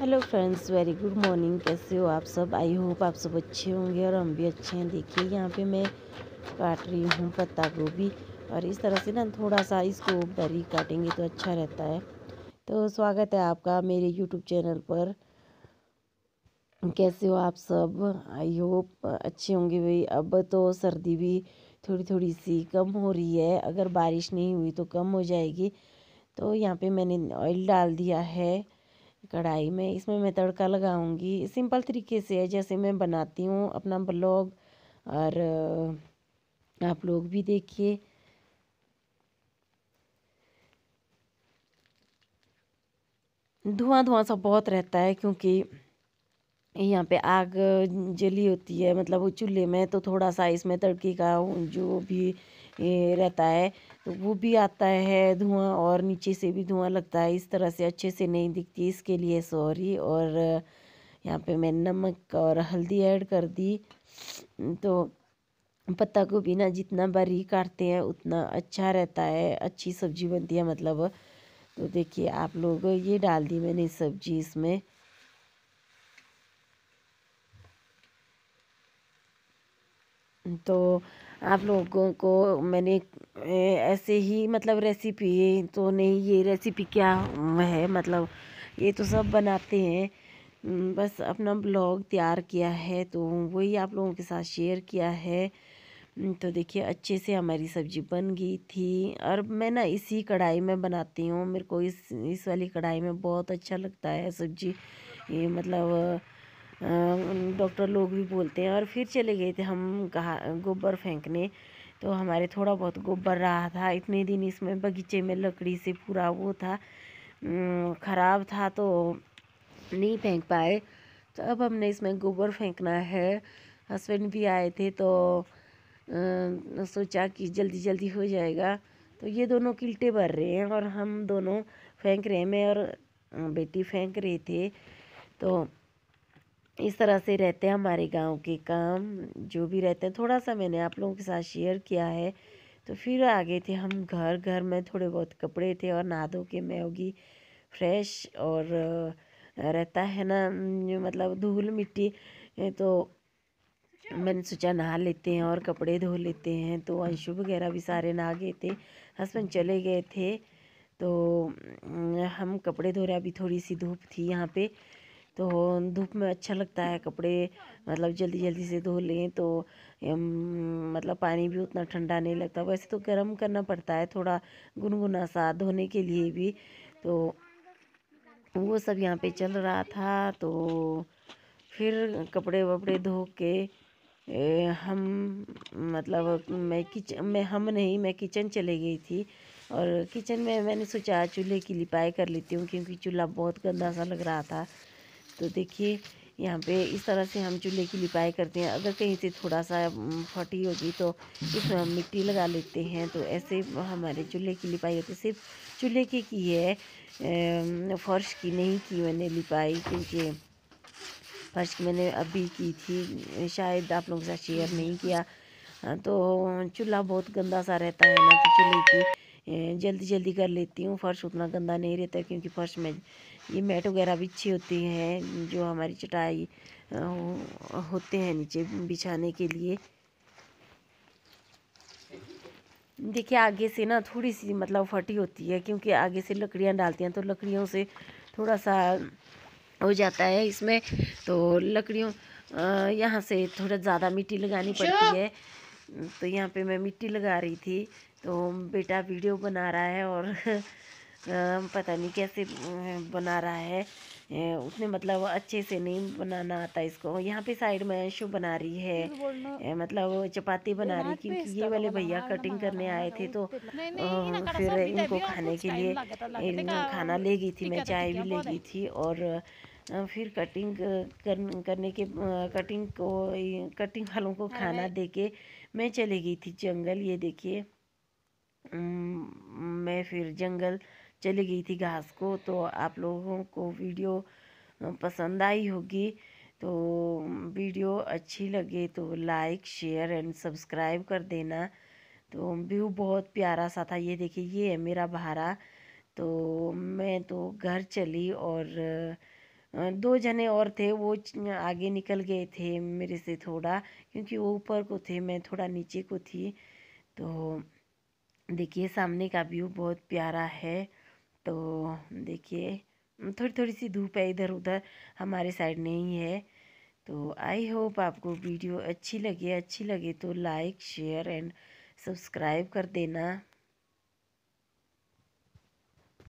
Hello friends very good morning कैसे हो आप सब आई होप आप सब अच्छे होंगे और हम भी अच्छे हैं देखिए यहाँ पे मैं काट रही हूँ पत्ता गोभी और इस तरह से ना थोड़ा सा इसको बरी काटेंगे तो अच्छा रहता है तो स्वागत है आपका मेरे यूट्यूब चैनल पर कैसे हो आप सब आई होप अच्छे होंगे भाई अब तो सर्दी भी थोड़ी थोड़ी सी कम हो रही है अगर बारिश नहीं हुई तो कम हो जाएगी तो यहाँ पे मैंने ऑयल डाल दिया है कढ़ाई में इसमें मैं तड़का लगाऊंगी सिंपल तरीके से है जैसे मैं बनाती हूँ अपना ब्लॉग और आप लोग भी देखिए धुआं धुआं सा बहुत रहता है क्योंकि यहाँ पे आग जली होती है मतलब वो चूल्हे में तो थोड़ा सा इसमें तड़के का जो भी ये रहता है तो वो भी आता है धुआं और नीचे से भी धुआं लगता है इस तरह से अच्छे से नहीं दिखती इसके लिए सॉरी और यहाँ पे मैं नमक और हल्दी ऐड कर दी तो पत्ता गोभी ना जितना बारीक काटते हैं उतना अच्छा रहता है अच्छी सब्जी बनती है मतलब तो देखिए आप लोग ये डाल दी मैंने सब्जी इसमें तो आप लोगों को मैंने ऐसे ही मतलब रेसिपी तो नहीं ये रेसिपी क्या है मतलब ये तो सब बनाते हैं बस अपना ब्लॉग तैयार किया है तो वही आप लोगों के साथ शेयर किया है तो देखिए अच्छे से हमारी सब्ज़ी बन गई थी और मैं ना इसी कढ़ाई में बनाती हूँ मेरे को इस इस वाली कढ़ाई में बहुत अच्छा लगता है सब्ज़ी ये मतलब डॉक्टर लोग भी बोलते हैं और फिर चले गए थे हम कहा गोबर फेंकने तो हमारे थोड़ा बहुत गोबर रहा था इतने दिन इसमें बगीचे में लकड़ी से पूरा वो था ख़राब था तो नहीं फेंक पाए तो अब हमने इसमें गोबर फेंकना है हस्बैंड भी आए थे तो आ, सोचा कि जल्दी जल्दी हो जाएगा तो ये दोनों किल्टे भर रहे हैं और हम दोनों फेंक रहे हैं मैं और बेटी फेंक रहे थे तो इस तरह से रहते हैं हमारे गांव के काम जो भी रहते हैं थोड़ा सा मैंने आप लोगों के साथ शेयर किया है तो फिर आ गए थे हम घर घर में थोड़े बहुत कपड़े थे और नहा धो के मैं होगी फ्रेश और रहता है ना मतलब धूल मिट्टी तो मैंने सोचा नहा लेते हैं और कपड़े धो लेते हैं तो अंशु वगैरह भी सारे नहा गए थे हस्बैंड चले गए थे तो हम कपड़े धो रहे अभी थोड़ी सी धूप थी यहाँ पे तो धूप में अच्छा लगता है कपड़े मतलब जल्दी जल्दी से धो लें तो मतलब पानी भी उतना ठंडा नहीं लगता वैसे तो गर्म करना पड़ता है थोड़ा गुनगुना सा धोने के लिए भी तो वो सब यहाँ पे चल रहा था तो फिर कपड़े वपड़े धो के ए, हम मतलब मैं किचन मैं हम नहीं मैं किचन चले गई थी और किचन में मैंने सोचा चूल्हे की लिपाई कर लेती हूँ क्योंकि चूल्हा बहुत गंदा सा लग रहा था तो देखिए यहाँ पे इस तरह से हम चूल्हे की लिपाई करते हैं अगर कहीं से थोड़ा सा फटी होगी तो इसमें हम मिट्टी लगा लेते हैं तो ऐसे हमारे चूल्हे की लिपाई होती है सिर्फ चूल्हे की की है फर्श की नहीं की मैंने लिपाई क्योंकि फर्श की मैंने अभी की थी शायद आप लोगों के साथ शेयर नहीं किया हाँ, तो चूल्हा बहुत गंदा सा रहता है ना तो चूल्हे की जल्दी जल्दी कर लेती हूँ फ़र्श उतना गंदा नहीं रहता क्योंकि फ़र्श में ये मैट वगैरह भी अच्छी होती है जो हमारी चटाई होते हैं नीचे बिछाने के लिए देखिए आगे से ना थोड़ी सी मतलब फटी होती है क्योंकि आगे से लकड़ियाँ डालती हैं तो लकड़ियों से थोड़ा सा हो जाता है इसमें तो लकड़ियों यहाँ से थोड़ा ज़्यादा मिट्टी लगानी अच्छा। पड़ती है तो यहाँ पे मैं मिट्टी लगा रही थी तो बेटा वीडियो बना रहा है और पता नहीं कैसे बना रहा है उसने मतलब अच्छे से नहीं बनाना आता इसको यहाँ पे साइड में अंशु बना रही है तो मतलब चपाती बना रही क्योंकि ये वाले तो भैया कटिंग करने आए मतलब थे तो फिर तो इनको खाने के लिए खाना ले गई थी मैं चाय भी ले गई थी और फिर कटिंग करने के कटिंग को कटिंग वालों को हाँ, खाना हाँ। दे के मैं चली गई थी जंगल ये देखिए मैं फिर जंगल चली गई थी घास को तो आप लोगों को वीडियो पसंद आई होगी तो वीडियो अच्छी लगे तो लाइक शेयर एंड सब्सक्राइब कर देना तो व्यू बहुत प्यारा सा था ये देखिए ये है मेरा भारा तो मैं तो घर चली और दो जने और थे वो आगे निकल गए थे मेरे से थोड़ा क्योंकि वो ऊपर को थे मैं थोड़ा नीचे को थी तो देखिए सामने का व्यू बहुत प्यारा है तो देखिए थोड़ी थोड़ी सी धूप है इधर उधर हमारे साइड नहीं है तो आई होप आपको वीडियो अच्छी लगे अच्छी लगे तो लाइक शेयर एंड सब्सक्राइब कर देना